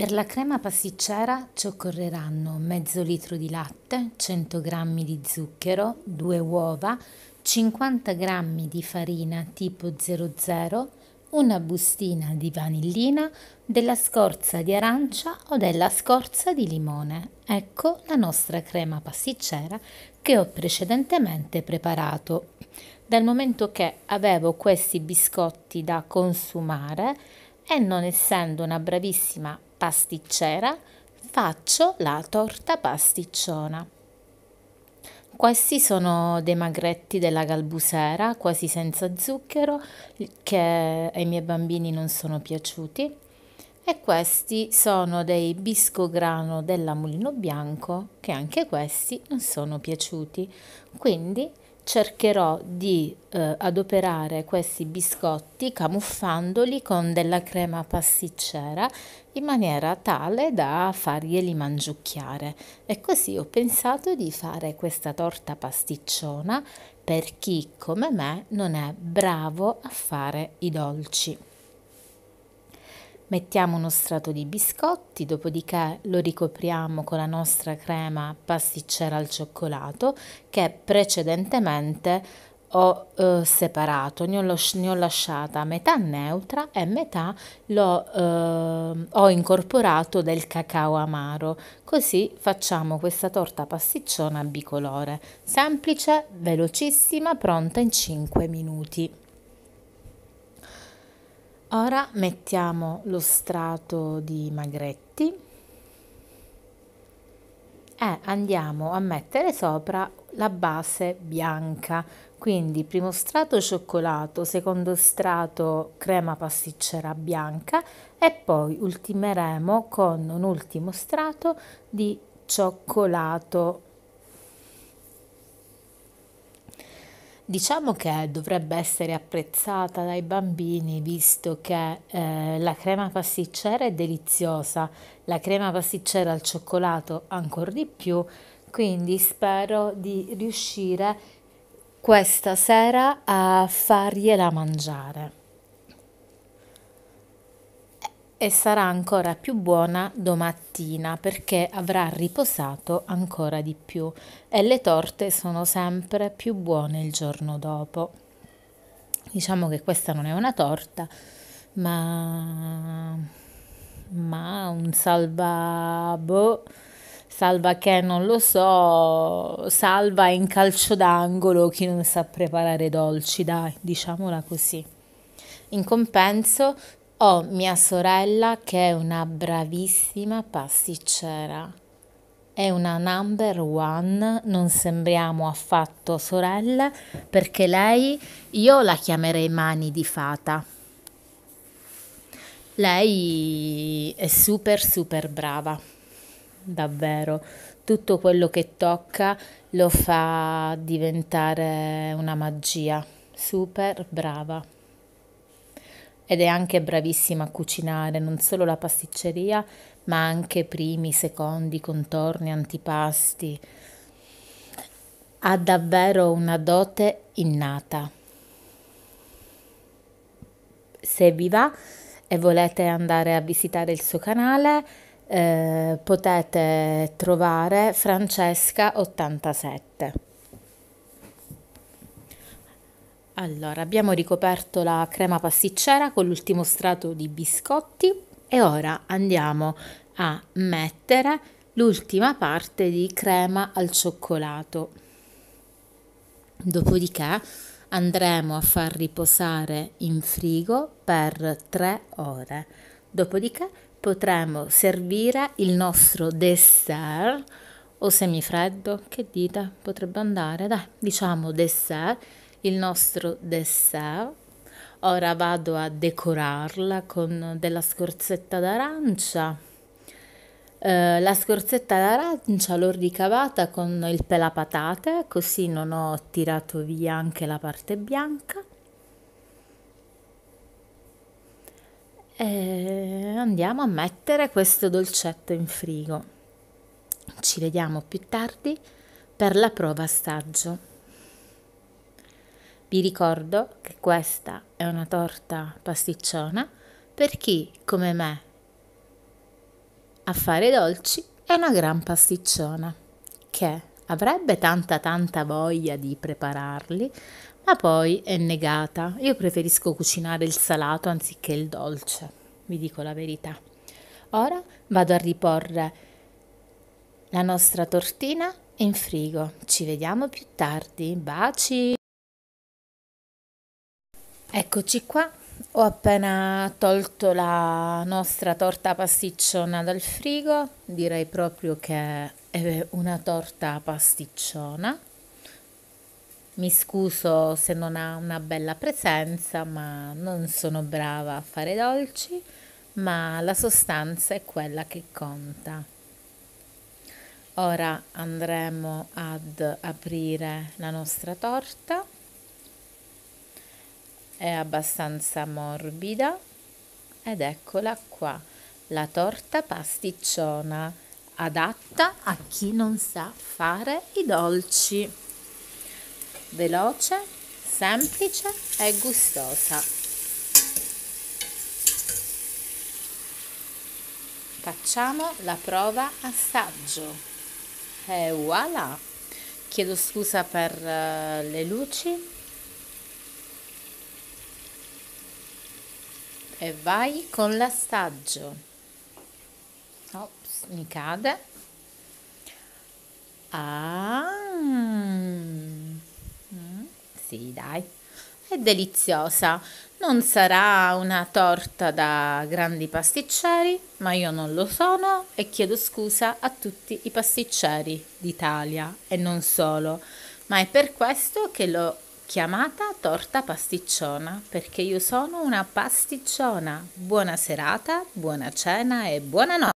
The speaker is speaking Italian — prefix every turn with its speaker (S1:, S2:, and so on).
S1: Per la crema pasticcera ci occorreranno mezzo litro di latte, 100 g di zucchero, 2 uova, 50 g di farina tipo 00, una bustina di vanillina, della scorza di arancia o della scorza di limone. Ecco la nostra crema pasticcera che ho precedentemente preparato. Dal momento che avevo questi biscotti da consumare e non essendo una bravissima pasticcera faccio la torta pasticciona. Questi sono dei magretti della Galbusera, quasi senza zucchero, che ai miei bambini non sono piaciuti. E questi sono dei biscograno della Mulino Bianco, che anche questi non sono piaciuti. Quindi cercherò di eh, adoperare questi biscotti camuffandoli con della crema pasticcera in maniera tale da farglieli mangiucchiare e così ho pensato di fare questa torta pasticciona per chi come me non è bravo a fare i dolci. Mettiamo uno strato di biscotti, dopodiché lo ricopriamo con la nostra crema pasticcera al cioccolato che precedentemente ho eh, separato, ne ho, ne ho, lasciata metà neutra e metà lo, eh, ho incorporato del cacao amaro, così facciamo questa torta pasticciona bicolore, semplice, velocissima, pronta in 5 minuti. Ora mettiamo lo strato di magretti e andiamo a mettere sopra la base bianca, quindi primo strato cioccolato, secondo strato crema pasticcera bianca e poi ultimeremo con un ultimo strato di cioccolato Diciamo che dovrebbe essere apprezzata dai bambini visto che eh, la crema pasticcera è deliziosa, la crema pasticcera al cioccolato ancora di più, quindi spero di riuscire questa sera a fargliela mangiare e sarà ancora più buona domattina perché avrà riposato ancora di più e le torte sono sempre più buone il giorno dopo. Diciamo che questa non è una torta, ma, ma un salva boh, salva che non lo so, salva in calcio d'angolo chi non sa preparare dolci, dai, diciamola così. In compenso ho mia sorella che è una bravissima pasticcera. È una number one, non sembriamo affatto sorelle perché lei io la chiamerei mani di fata. Lei è super super brava, davvero. Tutto quello che tocca lo fa diventare una magia. Super brava ed è anche bravissima a cucinare non solo la pasticceria, ma anche primi, secondi, contorni, antipasti. Ha davvero una dote innata. Se vi va e volete andare a visitare il suo canale, eh, potete trovare Francesca87. Allora, abbiamo ricoperto la crema pasticcera con l'ultimo strato di biscotti e ora andiamo a mettere l'ultima parte di crema al cioccolato. Dopodiché andremo a far riposare in frigo per 3 ore. Dopodiché potremo servire il nostro dessert o semifreddo, che dite? Potrebbe andare, dai, diciamo dessert il nostro dessert. Ora vado a decorarla con della scorzetta d'arancia. Eh, la scorzetta d'arancia l'ho ricavata con il pelapatate, così non ho tirato via anche la parte bianca. E andiamo a mettere questo dolcetto in frigo. Ci vediamo più tardi per la prova staggio. Vi ricordo che questa è una torta pasticciona per chi, come me, a fare dolci è una gran pasticciona che avrebbe tanta tanta voglia di prepararli, ma poi è negata. Io preferisco cucinare il salato anziché il dolce, vi dico la verità. Ora vado a riporre la nostra tortina in frigo. Ci vediamo più tardi. Baci! Eccoci qua, ho appena tolto la nostra torta pasticciona dal frigo, direi proprio che è una torta pasticciona. Mi scuso se non ha una bella presenza, ma non sono brava a fare dolci, ma la sostanza è quella che conta. Ora andremo ad aprire la nostra torta è abbastanza morbida ed eccola qua, la torta pasticciona, adatta a chi non sa fare i dolci. Veloce, semplice e gustosa. Facciamo la prova assaggio. E voilà! Chiedo scusa per eh, le luci, e vai con l'astaggio Ops, mi cade ah mm, sì dai è deliziosa non sarà una torta da grandi pasticceri ma io non lo sono e chiedo scusa a tutti i pasticceri d'Italia e non solo ma è per questo che l'ho chiamata torta pasticciona perché io sono una pasticciona. Buona serata, buona cena e buonanotte.